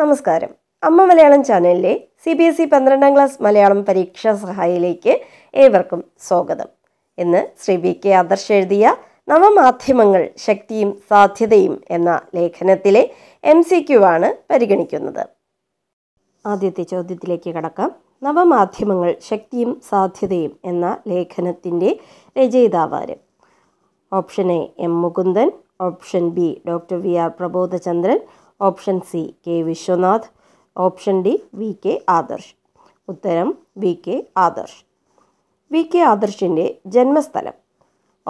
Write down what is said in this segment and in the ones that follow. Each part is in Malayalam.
നമസ്കാരം അമ്മ മലയാളം ചാനലിലെ സി ബി എസ് ഇ പന്ത്രണ്ടാം ക്ലാസ് മലയാളം പരീക്ഷാ സഹായിയിലേക്ക് ഏവർക്കും സ്വാഗതം ഇന്ന് ശ്രീ ബി കെ ആദർശ് എഴുതിയ നവമാധ്യമങ്ങൾ ശക്തിയും സാധ്യതയും എന്ന ലേഖനത്തിലെ എം സി ക്യു ആണ് പരിഗണിക്കുന്നത് ആദ്യത്തെ ചോദ്യത്തിലേക്ക് കടക്കാം നവമാധ്യമങ്ങൾ ശക്തിയും സാധ്യതയും എന്ന ലേഖനത്തിൻ്റെ രചയിതാവാര് option A M Mukundan option B doctor V R Prabodhachandran option C K Vishwanath option D V K Adarsh ഉത്തരം V K Adarsh V K ആദർശിൻ്റെ ജന്മസ്ഥലം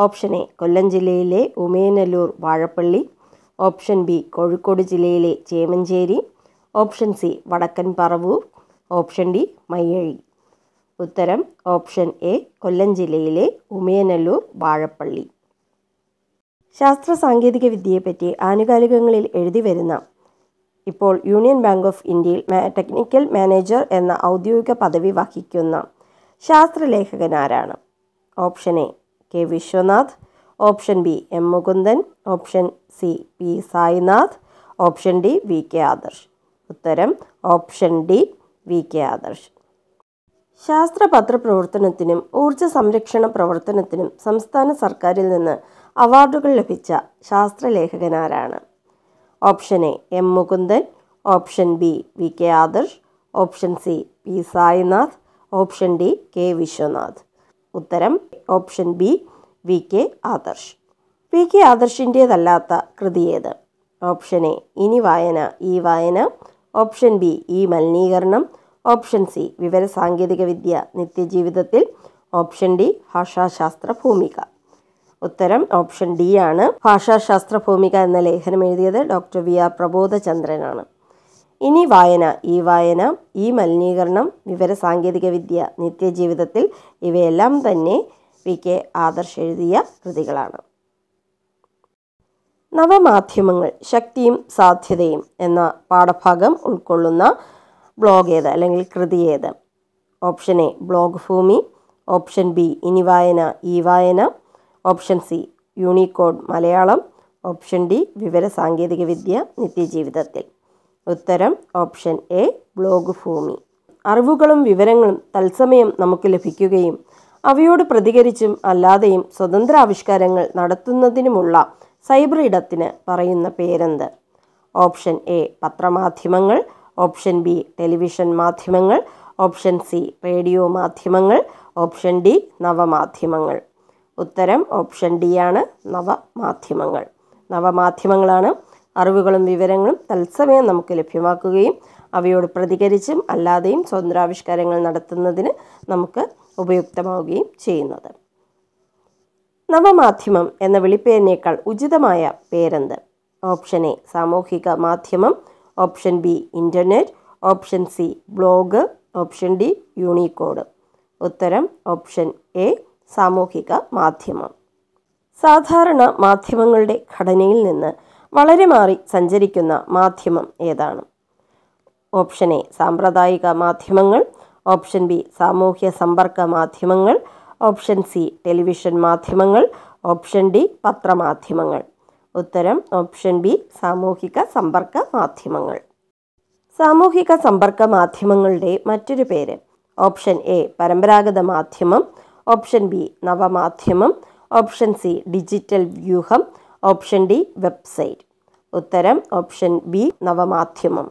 ഓപ്ഷൻ എ കൊല്ലം ജില്ലയിലെ ഉമയനല്ലൂർ വാഴപ്പള്ളി ഓപ്ഷൻ ബി കോഴിക്കോട് ജില്ലയിലെ ചേമഞ്ചേരി ഓപ്ഷൻ സി വടക്കൻ പറവൂർ ഓപ്ഷൻ ഡി മയ്യഴി ഉത്തരം ഓപ്ഷൻ എ കൊല്ലം ജില്ലയിലെ ഉമയനല്ലൂർ വാഴപ്പള്ളി ശാസ്ത്ര സാങ്കേതിക വിദ്യയെപ്പറ്റി ആനുകാലികങ്ങളിൽ എഴുതി വരുന്ന ഇപ്പോൾ യൂണിയൻ ബാങ്ക് ഓഫ് ഇന്ത്യയിൽ ടെക്നിക്കൽ മാനേജർ എന്ന ഔദ്യോഗിക പദവി വഹിക്കുന്ന ശാസ്ത്രലേഖകൻ ആരാണ് option A K Vishwanath option B M Mukundan option C P Sainath option D V K Adarsh ഉത്തരം option D V K Adarsh ശാസ്ത്ര പ്രവർത്തനത്തിനും ഊർജ സംരക്ഷണ പ്രവർത്തനത്തിനും സംസ്ഥാന സർക്കാരിൽ നിന്ന് അവാർഡുകൾ ലഭിച്ച ശാസ്ത്രലേഖകനാരാണ് option A M Mukundan option B V K Adarsh option C P Sainath option D K Viswanath ഉത്തരം option B V K Adarsh V K ആദർശിൻ്റേതല്ലാത്ത കൃതി ഏത് ഓപ്ഷൻ എ ഇനി വായന ഈ വായന ഓപ്ഷൻ ബി ഈ മലിനീകരണം ഓപ്ഷൻ സി വിവരസാങ്കേതിക വിദ്യ നിത്യജീവിതത്തിൽ ഓപ്ഷൻ ഡി ഭാഷാശാസ്ത്ര ഭൂമിക ഉത്തരം ഓപ്ഷൻ ഡി ആണ് ഭാഷാശാസ്ത്ര ഭൂമിക എന്ന ലേഖനം എഴുതിയത് ഡോക്ടർ വി ആർ പ്രബോധചന്ദ്രനാണ് ഇനി വായന ഈ വായന ഈ മലിനീകരണം വിവര സാങ്കേതിക വിദ്യ നിത്യജീവിതത്തിൽ ഇവയെല്ലാം തന്നെ വി കെ ആദർശ് എഴുതിയ കൃതികളാണ് നവമാധ്യമങ്ങൾ ശക്തിയും സാധ്യതയും എന്ന പാഠഭാഗം ഉൾക്കൊള്ളുന്ന ബ്ലോഗ് ഏത് അല്ലെങ്കിൽ കൃതി ഏത് option A blog Bhoomi option B ഇനി വായന ഈ വായന option C unicode Malayalam option D വിവര സാങ്കേതികവിദ്യ നിത്യജീവിതത്തിൽ ഉത്തരം ഓപ്ഷൻ എ ബ്ലോഗ് ഭൂമി അറിവുകളും വിവരങ്ങളും തത്സമയം നമുക്ക് ലഭിക്കുകയും അവയോട് പ്രതികരിച്ചും അല്ലാതെയും സ്വതന്ത്ര ആവിഷ്കാരങ്ങൾ നടത്തുന്നതിനുമുള്ള സൈബർ ഇടത്തിന് പറയുന്ന പേരെന്ത് ഓപ്ഷൻ എ പത്രമാധ്യമങ്ങൾ ഓപ്ഷൻ ബി ടെലിവിഷൻ മാധ്യമങ്ങൾ ഓപ്ഷൻ സി റേഡിയോ മാധ്യമങ്ങൾ ഓപ്ഷൻ ഡി നവമാധ്യമങ്ങൾ ഉത്തരം ഓപ്ഷൻ ഡി ആണ് നവമാധ്യമങ്ങൾ നവമാധ്യമങ്ങളാണ് അറിവുകളും വിവരങ്ങളും തത്സമയം നമുക്ക് ലഭ്യമാക്കുകയും അവയോട് പ്രതികരിച്ചും അല്ലാതെയും സ്വതന്ത്രാവിഷ്കാരങ്ങൾ നടത്തുന്നതിന് നമുക്ക് ഉപയുക്തമാവുകയും ചെയ്യുന്നത് നവമാധ്യമം എന്ന വിളിപ്പേരിനേക്കാൾ ഉചിതമായ പേരെന്ത് ഓപ്ഷൻ എ സാമൂഹിക മാധ്യമം option B internet option C blog option D unicode ഉത്തരം ഓപ്ഷൻ എ സാമൂഹിക മാധ്യമം സാധാരണ മാധ്യമങ്ങളുടെ ഘടനയിൽ നിന്ന് വളരെ മാറി സഞ്ചരിക്കുന്ന മാധ്യമം ഏതാണ് ഓപ്ഷൻ എ സാമ്പ്രദായിക മാധ്യമങ്ങൾ ഓപ്ഷൻ ബി സാമൂഹ്യ സമ്പർക്ക മാധ്യമങ്ങൾ ഓപ്ഷൻ സി ടെലിവിഷൻ മാധ്യമങ്ങൾ ഓപ്ഷൻ ഡി പത്രമാധ്യമങ്ങൾ ഉത്തരം ഓപ്ഷൻ ബി സാമൂഹിക സമ്പർക്ക മാധ്യമങ്ങൾ സാമൂഹിക സമ്പർക്ക മാധ്യമങ്ങളുടെ മറ്റൊരു പേര് ഓപ്ഷൻ എ പരമ്പരാഗത മാധ്യമം ഓപ്ഷൻ ബി നവമാധ്യമം ഓപ്ഷൻ സി ഡിജിറ്റൽ വ്യൂഹം ഓപ്ഷൻ ഡി വെബ്സൈറ്റ് ഉത്തരം ഓപ്ഷൻ ബി നവമാധ്യമം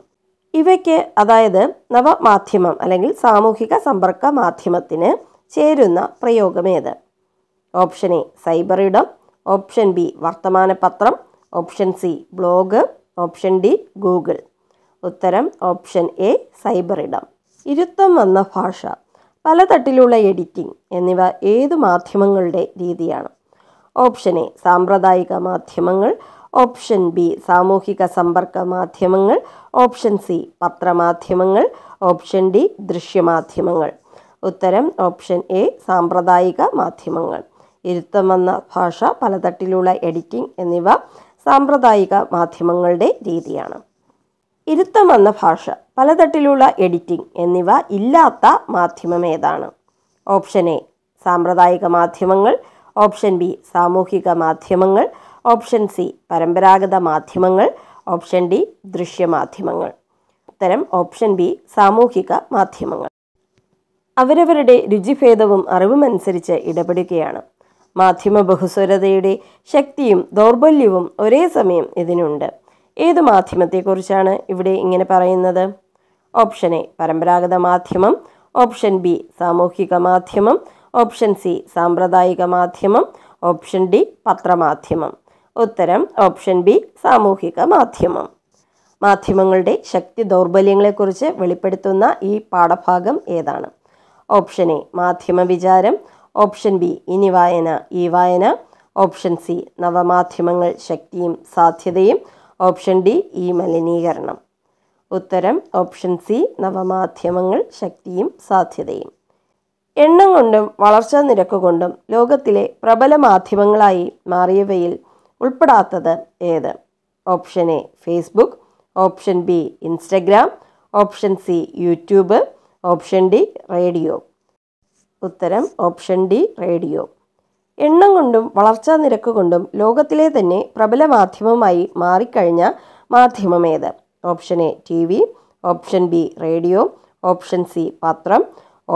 ഇവയ്ക്ക് അതായത് നവമാധ്യമം അല്ലെങ്കിൽ സാമൂഹിക സമ്പർക്ക മാധ്യമത്തിന് ചേരുന്ന പ്രയോഗമേത് ഓപ്ഷൻ എ സൈബർ ഇടം ഓപ്ഷൻ ബി വർത്തമാന പത്രം option C blog option D Google ഉത്തരം ഓപ്ഷൻ എ സൈബർ ഇടം ഇരുത്തം വന്ന ഭാഷ പല തട്ടിലുള്ള എഡിറ്റിംഗ് എന്നിവ ഏതു മാധ്യമങ്ങളുടെ രീതിയാണ് ഓപ്ഷൻ എ സാമ്പ്രദായിക മാധ്യമങ്ങൾ ഓപ്ഷൻ ബി സാമൂഹിക സമ്പർക്ക മാധ്യമങ്ങൾ ഓപ്ഷൻ സി പത്രമാധ്യമങ്ങൾ ഓപ്ഷൻ ഡി ദൃശ്യമാധ്യമങ്ങൾ ഉത്തരം ഓപ്ഷൻ എ സാമ്പ്രദായിക മാധ്യമങ്ങൾ ഇരുത്തം വന്ന ഭാഷ പലതട്ടിലുള്ള എഡിറ്റിംഗ് എന്നിവ സാമ്പ്രദായിക മാധ്യമങ്ങളുടെ രീതിയാണ് ഇരുത്തം വന്ന ഭാഷ പലതട്ടിലുള്ള എഡിറ്റിംഗ് എന്നിവ ഇല്ലാത്ത മാധ്യമം ഏതാണ് ഓപ്ഷൻ എ സാമ്പ്രദായിക മാധ്യമങ്ങൾ ഓപ്ഷൻ ബി സാമൂഹിക മാധ്യമങ്ങൾ ഓപ്ഷൻ സി പരമ്പരാഗത മാധ്യമങ്ങൾ ഓപ്ഷൻ ഡി ദൃശ്യമാധ്യമങ്ങൾ ഉത്തരം ഓപ്ഷൻ ബി സാമൂഹിക മാധ്യമങ്ങൾ അവരവരുടെ രുചിഭേദവും അറിവുമനുസരിച്ച് ഇടപെടുകയാണ് മാധ്യമ ബഹുസ്വരതയുടെ ശക്തിയും ദൗർബല്യവും ഒരേ സമയം ഇതിനുണ്ട് ഏത് മാധ്യമത്തെക്കുറിച്ചാണ് ഇവിടെ ഇങ്ങനെ പറയുന്നത് ഓപ്ഷൻ എ പരമ്പരാഗത മാധ്യമം ഓപ്ഷൻ ബി സാമൂഹിക മാധ്യമം ഓപ്ഷൻ സി സാമ്പ്രദായിക മാധ്യമം ഓപ്ഷൻ ഡി പത്രമാധ്യമം ഉത്തരം ഓപ്ഷൻ ബി സാമൂഹിക മാധ്യമം മാധ്യമങ്ങളുടെ ശക്തി ദൗർബല്യങ്ങളെക്കുറിച്ച് വെളിപ്പെടുത്തുന്ന ഈ പാഠഭാഗം ഏതാണ് ഓപ്ഷൻ എ മാധ്യമ വിചാരം ഓപ്ഷൻ ബി ഇനി വായന ഈ വായന ഓപ്ഷൻ സി നവമാധ്യമങ്ങൾ ശക്തിയും സാധ്യതയും ഓപ്ഷൻ ഡി ഈ മലിനീകരണം ഉത്തരം ഓപ്ഷൻ സി നവമാധ്യമങ്ങൾ ശക്തിയും സാധ്യതയും എണ്ണം കൊണ്ടും വളർച്ചാ നിരക്ക് കൊണ്ടും ലോകത്തിലെ പ്രബല മാധ്യമങ്ങളായി മാറിയവയിൽ ഉൾപ്പെടാത്തത് ഏത് option A Facebook option B Instagram option C YouTube option D radio ഉത്തരം ഓപ്ഷൻ ഡി റേഡിയോ എണ്ണം കൊണ്ടും വളർച്ചാ നിരക്ക് കൊണ്ടും ലോകത്തിലെ തന്നെ പ്രബല മാധ്യമമായി മാറിക്കഴിഞ്ഞ മാധ്യമമേത് option A T V option B radio option C പത്രം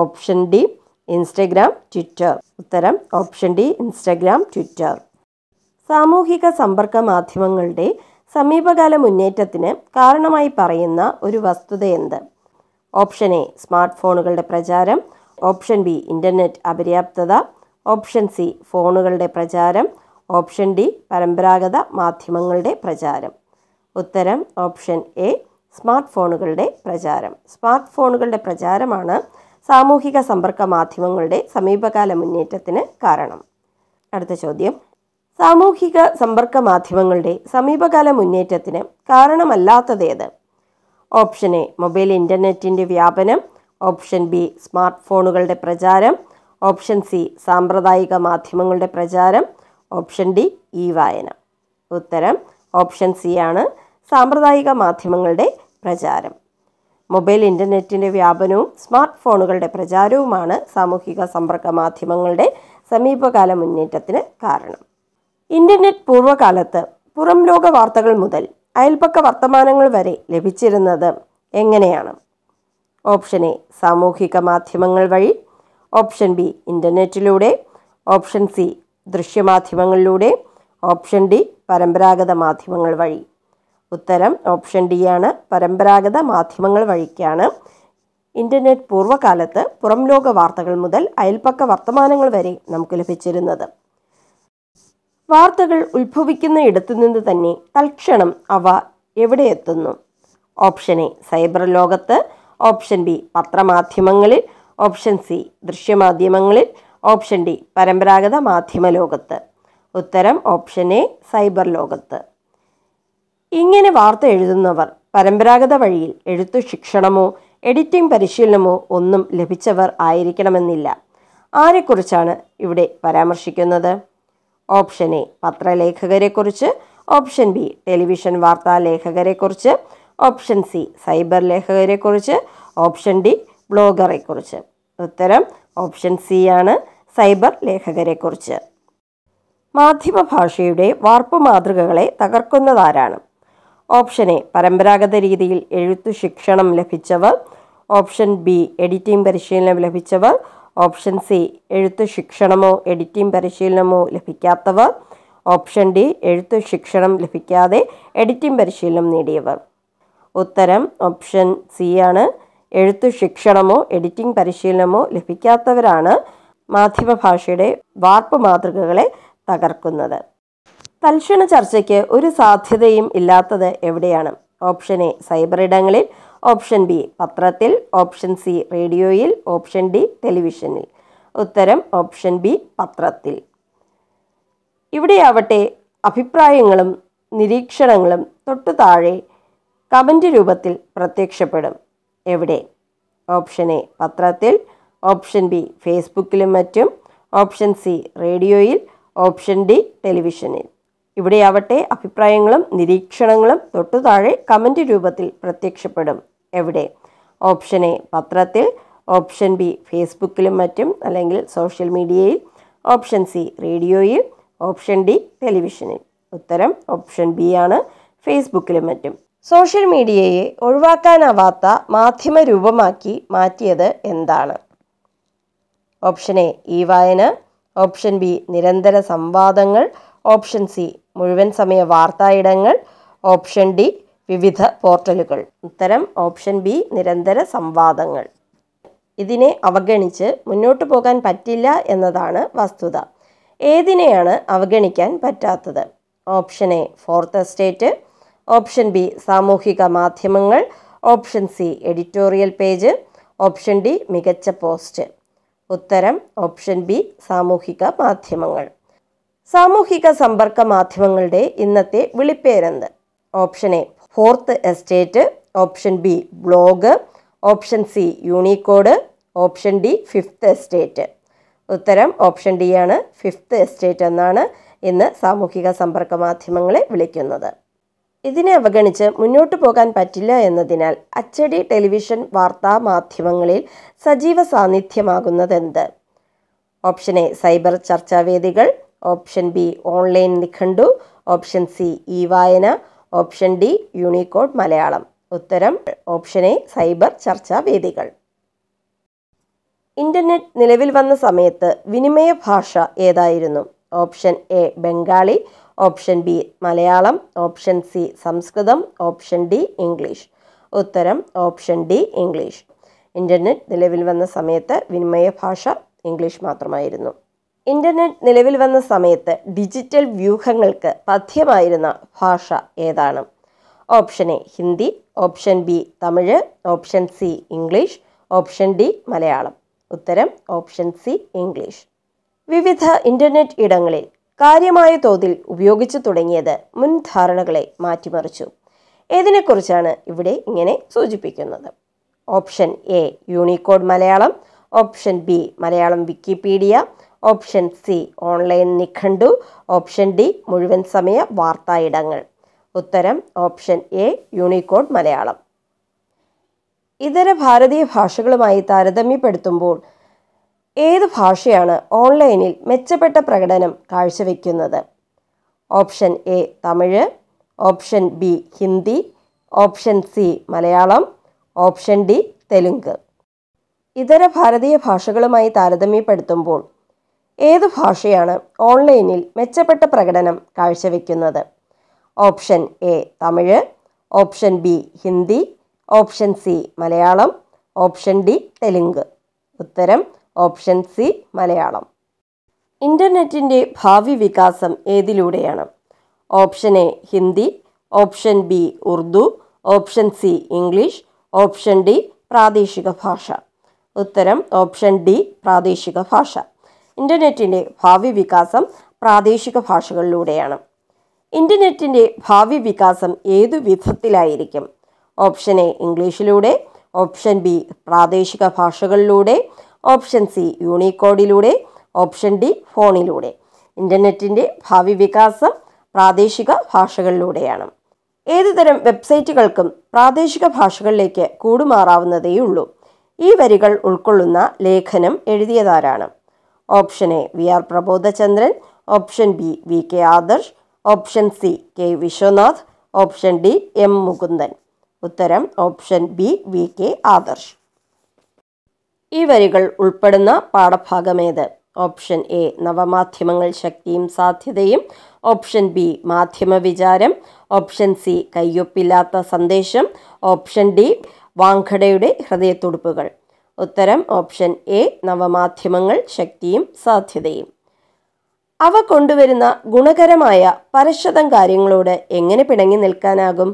ഓപ്ഷൻ ഡി ഇൻസ്റ്റഗ്രാം ട്വിറ്റർ ഉത്തരം ഓപ്ഷൻ ഡി ഇൻസ്റ്റഗ്രാം ട്വിറ്റർ സാമൂഹിക സമ്പർക്ക മാധ്യമങ്ങളുടെ സമീപകാല മുന്നേറ്റത്തിന് കാരണമായി പറയുന്ന ഒരു വസ്തുത എന്ത് ഓപ്ഷൻ എ സ്മാർട്ട് ഫോണുകളുടെ പ്രചാരം ഓപ്ഷൻ ബി ഇൻ്റർനെറ്റ് അപര്യാപ്തത ഓപ്ഷൻ സി ഫോണുകളുടെ പ്രചാരം ഓപ്ഷൻ ഡി പരമ്പരാഗത മാധ്യമങ്ങളുടെ പ്രചാരം ഉത്തരം ഓപ്ഷൻ എ സ്മാർട്ട് ഫോണുകളുടെ പ്രചാരം സ്മാർട്ട് ഫോണുകളുടെ പ്രചാരമാണ് സാമൂഹിക സമ്പർക്ക മാധ്യമങ്ങളുടെ സമീപകാല മുന്നേറ്റത്തിന് കാരണം അടുത്ത ചോദ്യം സാമൂഹിക സമ്പർക്ക മാധ്യമങ്ങളുടെ സമീപകാല മുന്നേറ്റത്തിന് കാരണമല്ലാത്തതേത് ഓപ്ഷൻ എ മൊബൈൽ ഇൻ്റർനെറ്റിൻ്റെ വ്യാപനം ഓപ്ഷൻ ബി സ്മാർട്ട് ഫോണുകളുടെ പ്രചാരം ഓപ്ഷൻ സി സാമ്പ്രദായിക മാധ്യമങ്ങളുടെ പ്രചാരം ഓപ്ഷൻ ഡി ഇ വായന ഉത്തരം ഓപ്ഷൻ സി ആണ് സാമ്പ്രദായിക മാധ്യമങ്ങളുടെ പ്രചാരം മൊബൈൽ ഇൻ്റർനെറ്റിൻ്റെ വ്യാപനവും സ്മാർട്ട് ഫോണുകളുടെ പ്രചാരവുമാണ് സാമൂഹിക സമ്പർക്ക മാധ്യമങ്ങളുടെ സമീപകാല മുന്നേറ്റത്തിന് കാരണം ഇൻ്റർനെറ്റ് പൂർവ്വകാലത്ത് പുറം ലോക വാർത്തകൾ മുതൽ അയൽപക്ക വർത്തമാനങ്ങൾ വരെ ലഭിച്ചിരുന്നത് എങ്ങനെയാണ് ഓപ്ഷൻ എ സാമൂഹിക മാധ്യമങ്ങൾ വഴി ഓപ്ഷൻ ബി ഇൻ്റർനെറ്റിലൂടെ ഓപ്ഷൻ സി ദൃശ്യമാധ്യമങ്ങളിലൂടെ ഓപ്ഷൻ ഡി പരമ്പരാഗത മാധ്യമങ്ങൾ വഴി ഉത്തരം ഓപ്ഷൻ ഡി ആണ് പരമ്പരാഗത മാധ്യമങ്ങൾ വഴിക്കാണ് ഇൻ്റർനെറ്റ് പൂർവ്വകാലത്ത് പുറം ലോക വാർത്തകൾ മുതൽ അയൽപ്പക്ക വർത്തമാനങ്ങൾ വരെ നമുക്ക് ലഭിച്ചിരുന്നത് വാർത്തകൾ ഉത്ഭവിക്കുന്ന ഇടത്തു നിന്ന് തന്നെ തൽക്ഷണം അവ എവിടെ എത്തുന്നു ഓപ്ഷൻ എ സൈബർ ലോകത്ത് ഓപ്ഷൻ ബി പത്രമാധ്യമങ്ങളിൽ ഓപ്ഷൻ സി ദൃശ്യമാധ്യമങ്ങളിൽ ഓപ്ഷൻ ഡി പരമ്പരാഗത മാധ്യമ ലോകത്ത് ഉത്തരം ഓപ്ഷൻ എ സൈബർ ലോകത്ത് ഇങ്ങനെ വാർത്ത എഴുതുന്നവർ പരമ്പരാഗത വഴിയിൽ എഴുത്തു ശിക്ഷണമോ എഡിറ്റിംഗ് പരിശീലനമോ ഒന്നും ലഭിച്ചവർ ആയിരിക്കണമെന്നില്ല ആരെക്കുറിച്ചാണ് ഇവിടെ പരാമർശിക്കുന്നത് ഓപ്ഷൻ എ പത്രലേഖകരെക്കുറിച്ച് ഓപ്ഷൻ ബി ടെലിവിഷൻ വാർത്താ ലേഖകരെക്കുറിച്ച് ഓപ്ഷൻ സി സൈബർ ലേഖകരെക്കുറിച്ച് ഓപ്ഷൻ ഡി ബ്ലോഗറെക്കുറിച്ച് ഉത്തരം ഓപ്ഷൻ സി ആണ് സൈബർ ലേഖകരെക്കുറിച്ച് മാധ്യമ ഭാഷയുടെ വാർപ്പ് മാതൃകകളെ തകർക്കുന്നതാരാണ് ഓപ്ഷൻ എ പരമ്പരാഗത രീതിയിൽ എഴുത്തു ശിക്ഷണം ലഭിച്ചവർ ഓപ്ഷൻ ബി എഡിറ്റിംഗ് പരിശീലനം ലഭിച്ചവർ ഓപ്ഷൻ സി എഴുത്തു ശിക്ഷണമോ എഡിറ്റിംഗ് പരിശീലനമോ ലഭിക്കാത്തവർ ഓപ്ഷൻ ഡി എഴുത്തു ശിക്ഷണം ലഭിക്കാതെ എഡിറ്റിംഗ് പരിശീലനം നേടിയവർ ഉത്തരം ഓപ്ഷൻ സി ആണ് എഴുത്തു ശിക്ഷണമോ എഡിറ്റിംഗ് പരിശീലനമോ ലഭിക്കാത്തവരാണ് മാധ്യമ ഭാഷയുടെ വാർപ്പ് മാതൃകകളെ തകർക്കുന്നത് തൽക്ഷണ ചർച്ചയ്ക്ക് ഒരു സാധ്യതയും ഇല്ലാത്തത് എവിടെയാണ് ഓപ്ഷൻ എ സൈബർ ഇടങ്ങളിൽ ഓപ്ഷൻ ബി പത്രത്തിൽ ഓപ്ഷൻ സി റേഡിയോയിൽ ഓപ്ഷൻ ഡി ടെലിവിഷനിൽ ഉത്തരം ഓപ്ഷൻ ബി പത്രത്തിൽ ഇവിടെയാവട്ടെ അഭിപ്രായങ്ങളും നിരീക്ഷണങ്ങളും തൊട്ടു താഴെ കമൻ്റ് രൂപത്തിൽ പ്രത്യക്ഷപ്പെടും എവിടെ ഓപ്ഷൻ എ പത്രത്തിൽ ഓപ്ഷൻ ബി ഫേസ്ബുക്കിലും മറ്റും ഓപ്ഷൻ സി റേഡിയോയിൽ ഓപ്ഷൻ ഡി ടെലിവിഷനിൽ ഇവിടെയാവട്ടെ അഭിപ്രായങ്ങളും നിരീക്ഷണങ്ങളും തൊട്ടു താഴെ കമൻറ്റ് രൂപത്തിൽ പ്രത്യക്ഷപ്പെടും എവിടെ ഓപ്ഷൻ എ പത്രത്തിൽ ഓപ്ഷൻ ബി ഫേസ്ബുക്കിലും മറ്റും അല്ലെങ്കിൽ സോഷ്യൽ മീഡിയയിൽ ഓപ്ഷൻ സി റേഡിയോയിൽ ഓപ്ഷൻ ഡി ടെലിവിഷനിൽ ഉത്തരം ഓപ്ഷൻ ബി ആണ് ഫേസ്ബുക്കിലും മറ്റും സോഷ്യൽ മീഡിയയെ ഒഴിവാക്കാനാവാത്ത മാധ്യമ രൂപമാക്കി മാറ്റിയത് എന്താണ് ഓപ്ഷൻ എ ഈ വായന ഓപ്ഷൻ ബി നിരന്തര സംവാദങ്ങൾ ഓപ്ഷൻ സി മുഴുവൻ സമയ വാർത്തായിടങ്ങൾ ഓപ്ഷൻ ഡി വിവിധ പോർട്ടലുകൾ ഉത്തരം ഓപ്ഷൻ ബി നിരന്തര സംവാദങ്ങൾ ഇതിനെ അവഗണിച്ച് മുന്നോട്ട് പോകാൻ പറ്റില്ല എന്നതാണ് വസ്തുത ഏതിനെയാണ് അവഗണിക്കാൻ പറ്റാത്തത് option A fourth estate option B സാമൂഹിക മാധ്യമങ്ങൾ option C editorial page option D മികച്ച പോസ്റ്റ് ഉത്തരം ഓപ്ഷൻ ബി സാമൂഹിക മാധ്യമങ്ങൾ സാമൂഹിക സമ്പർക്ക മാധ്യമങ്ങളുടെ ഇന്നത്തെ വിളിപ്പേരെന്ത് option A fourth estate option B blog option C Unicode option D fifth estate ഉത്തരം ഓപ്ഷൻ ഡി ആണ് ഫിഫ്ത്ത് എസ്റ്റേറ്റ് എന്നാണ് ഇന്ന് സാമൂഹിക സമ്പർക്ക മാധ്യമങ്ങളെ വിളിക്കുന്നത് ഇതിനെ അവഗണിച്ച് മുന്നോട്ടു പോകാൻ പറ്റില്ല എന്നതിനാൽ അച്ചടി ടെലിവിഷൻ വാർത്താ മാധ്യമങ്ങളിൽ സജീവ സാന്നിധ്യമാകുന്നതെന്ത് ഓപ്ഷൻ എ സൈബർ ചർച്ചാവേദികൾ ഓപ്ഷൻ ബി ഓൺലൈൻ നിഘണ്ടു ഓപ്ഷൻ സി ഇ വായന ഓപ്ഷൻ ഡി യൂണിക്കോഡ് മലയാളം ഉത്തരം ഓപ്ഷൻ എ സൈബർ ചർച്ചാവേദികൾ ഇൻ്റർനെറ്റ് നിലവിൽ വന്ന സമയത്ത് വിനിമയ ഭാഷ ഏതായിരുന്നു option A Bengali option B Malayalam option C Sanskrit option D English ഉത്തരം ഓപ്ഷൻ ഡി ഇംഗ്ലീഷ് ഇൻ്റർനെറ്റ് നിലവിൽ വന്ന സമയത്ത് വിനിമയ ഭാഷ ഇംഗ്ലീഷ് മാത്രമായിരുന്നു ഇൻ്റർനെറ്റ് നിലവിൽ വന്ന സമയത്ത് ഡിജിറ്റൽ വ്യൂഹങ്ങൾക്ക് പഥ്യമായിരുന്ന ഭാഷ ഏതാണ് option A Hindi option B Tamil option C English option D Malayalam ഉത്തരം ഓപ്ഷൻ സി ഇംഗ്ലീഷ് വിവിധ ഇൻ്റർനെറ്റ് ഇടങ്ങളിൽ കാര്യമായ തോതിൽ ഉപയോഗിച്ചു തുടങ്ങിയത് മുൻ ധാരണകളെ മാറ്റിമറിച്ചു ഏതിനെക്കുറിച്ചാണ് ഇവിടെ ഇങ്ങനെ സൂചിപ്പിക്കുന്നത് option A Unicode Malayalam option B Malayalam Wikipedia option C online നിഘണ്ടു ഓപ്ഷൻ ഡി മുഴുവൻ സമയ വാർത്താ ഇടങ്ങൾ ഉത്തരം ഓപ്ഷൻ എ യൂണിക്കോഡ് മലയാളം ഇതര ഭാരതീയ ഭാഷകളുമായി താരതമ്യപ്പെടുത്തുമ്പോൾ ഏത് ഭാഷയാണ് ഓൺലൈനിൽ മെച്ചപ്പെട്ട പ്രകടനം കാഴ്ചവെക്കുന്നത് option A Tamil option B Hindi option C Malayalam option D Telugu ഇതര ഭാരതീയ ഭാഷകളുമായി താരതമ്യപ്പെടുത്തുമ്പോൾ ഏത് ഭാഷയാണ് ഓൺലൈനിൽ മെച്ചപ്പെട്ട പ്രകടനം കാഴ്ചവെക്കുന്നത് option A Tamil option B Hindi option C Malayalam option D Telugu ഉത്തരം ഓപ്ഷൻ സി മലയാളം ഇൻ്റർനെറ്റിൻ്റെ ഭാവി വികാസം ഏതിലൂടെയാണ് option A Hindi option B Urdu option C English option D പ്രാദേശിക ഭാഷ ഉത്തരം ഓപ്ഷൻ ഡി പ്രാദേശിക ഭാഷ ഇൻ്റർനെറ്റിൻ്റെ ഭാവി വികാസം പ്രാദേശിക ഭാഷകളിലൂടെയാണ് ഇൻ്റർനെറ്റിൻ്റെ ഭാവി വികാസം ഏതു വിധത്തിലായിരിക്കും ഓപ്ഷൻ എ ഇംഗ്ലീഷിലൂടെ ഓപ്ഷൻ ബി പ്രാദേശിക ഭാഷകളിലൂടെ ഓപ്ഷൻ സി യൂണിക്കോഡിലൂടെ ഓപ്ഷൻ ഡി ഫോണിലൂടെ ഇൻ്റർനെറ്റിൻ്റെ ഭാവി വികാസം പ്രാദേശിക ഭാഷകളിലൂടെയാണ് ഏതു തരം വെബ്സൈറ്റുകൾക്കും പ്രാദേശിക ഭാഷകളിലേക്ക് കൂടുമാറാവുന്നതേയുള്ളൂ ഈ വരികൾ ഉൾക്കൊള്ളുന്ന ലേഖനം എഴുതിയതാരാണ് option A V R Prabodhachandran option B V K Adarsh option C K Vishwanath option D M Mukundan ഉത്തരം option B V K Adarsh ഈ വരികൾ ഉൾപ്പെടുന്ന പാഠഭാഗമേത് ഓപ്ഷൻ എ നവമാധ്യമങ്ങൾ ശക്തിയും സാധ്യതയും ഓപ്ഷൻ ബി മാധ്യമ വിചാരം ഓപ്ഷൻ സി കയ്യൊപ്പില്ലാത്ത സന്ദേശം ഓപ്ഷൻ ഡി വാങ്കടയുടെ ഹൃദയത്തുടുപ്പുകൾ ഉത്തരം ഓപ്ഷൻ എ നവമാധ്യമങ്ങൾ ശക്തിയും സാധ്യതയും അവ കൊണ്ടുവരുന്ന ഗുണകരമായ പരശതം കാര്യങ്ങളോട് എങ്ങനെ പിണങ്ങി നിൽക്കാനാകും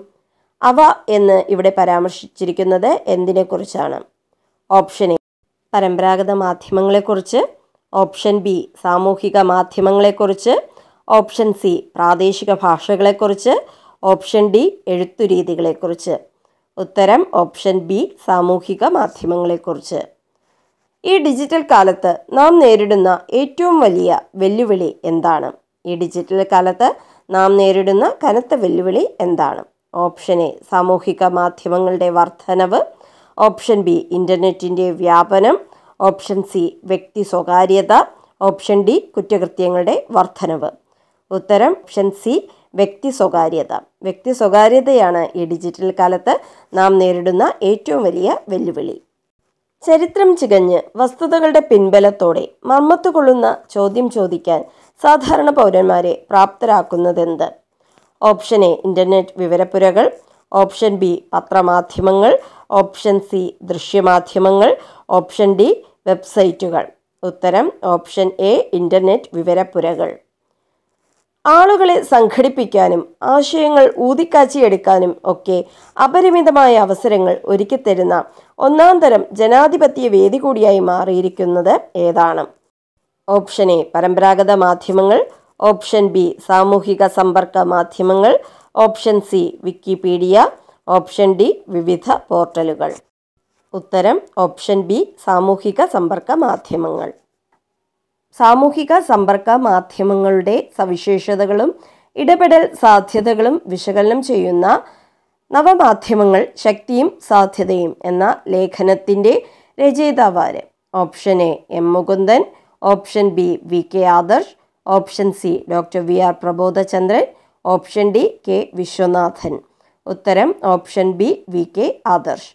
അവ എന്ന് ഇവിടെ പരാമർശിച്ചിരിക്കുന്നത് എന്തിനെക്കുറിച്ചാണ് ഓപ്ഷൻ എ പരമ്പരാഗത മാധ്യമങ്ങളെക്കുറിച്ച് ഓപ്ഷൻ ബി സാമൂഹിക മാധ്യമങ്ങളെക്കുറിച്ച് ഓപ്ഷൻ സി പ്രാദേശിക ഭാഷകളെക്കുറിച്ച് ഓപ്ഷൻ ഡി എഴുത്തുരീതികളെക്കുറിച്ച് ഉത്തരം ഓപ്ഷൻ ബി സാമൂഹിക മാധ്യമങ്ങളെക്കുറിച്ച് ഈ ഡിജിറ്റൽ കാലത്ത് നാം നേരിടുന്ന ഏറ്റവും വലിയ വെല്ലുവിളി എന്താണ് ഈ ഡിജിറ്റൽ കാലത്ത് നാം നേരിടുന്ന കനത്ത വെല്ലുവിളി എന്താണ് ഓപ്ഷൻ എ സാമൂഹിക മാധ്യമങ്ങളുടെ വർധനവ് ഓപ്ഷൻ ബി ഇൻ്റർനെറ്റിൻ്റെ വ്യാപനം ഓപ്ഷൻ സി വ്യക്തി സ്വകാര്യത ഓപ്ഷൻ ഡി കുറ്റകൃത്യങ്ങളുടെ വർധനവ് ഉത്തരം ഓപ്ഷൻ സി വ്യക്തി സ്വകാര്യത വ്യക്തി സ്വകാര്യതയാണ് ഈ ഡിജിറ്റൽ കാലത്ത് നാം നേരിടുന്ന ഏറ്റവും വലിയ വെല്ലുവിളി ചരിത്രം ചികഞ്ഞ് വസ്തുതകളുടെ പിൻബലത്തോടെ മർമ്മത്ത് കൊള്ളുന്ന ചോദ്യം ചോദിക്കാൻ സാധാരണ പൗരന്മാരെ പ്രാപ്തരാക്കുന്നതെന്ത് ഓപ്ഷൻ എ ഇൻ്റർനെറ്റ് വിവരപ്പുരകൾ ഓപ്ഷൻ ബി പത്രമാധ്യമങ്ങൾ ഓപ്ഷൻ സി ദൃശ്യമാധ്യമങ്ങൾ ഓപ്ഷൻ ഡി വെബ്സൈറ്റുകൾ ഉത്തരം ഓപ്ഷൻ എ ഇൻ്റർനെറ്റ് വിവരപ്പുരകൾ ആളുകളെ സംഘടിപ്പിക്കാനും ആശയങ്ങൾ ഊതിക്കാച്ചിയെടുക്കാനും ഒക്കെ അപരിമിതമായ അവസരങ്ങൾ ഒരുക്കിത്തരുന്ന ഒന്നാം തരം ജനാധിപത്യ വേദി കൂടിയായി മാറിയിരിക്കുന്നത് ഏതാണ് ഓപ്ഷൻ എ പരമ്പരാഗത മാധ്യമങ്ങൾ ഓപ്ഷൻ ബി സാമൂഹിക സമ്പർക്ക മാധ്യമങ്ങൾ option C Wikipedia option D വിവിധ പോർട്ടലുകൾ ഉത്തരം ഓപ്ഷൻ ബി സാമൂഹിക സമ്പർക്ക മാധ്യമങ്ങൾ സാമൂഹിക സമ്പർക്ക മാധ്യമങ്ങളുടെ സവിശേഷതകളും ഇടപെടൽ സാധ്യതകളും വിശകലനം ചെയ്യുന്ന നവമാധ്യമങ്ങൾ ശക്തിയും സാധ്യതയും എന്ന ലേഖനത്തിൻ്റെ രചയിതാവാര് option A M Mukundan option B V K Adarsh option C doctor V R Prabodhachandran option D K Viswanathan ഉത്തരം option B V K Adarsh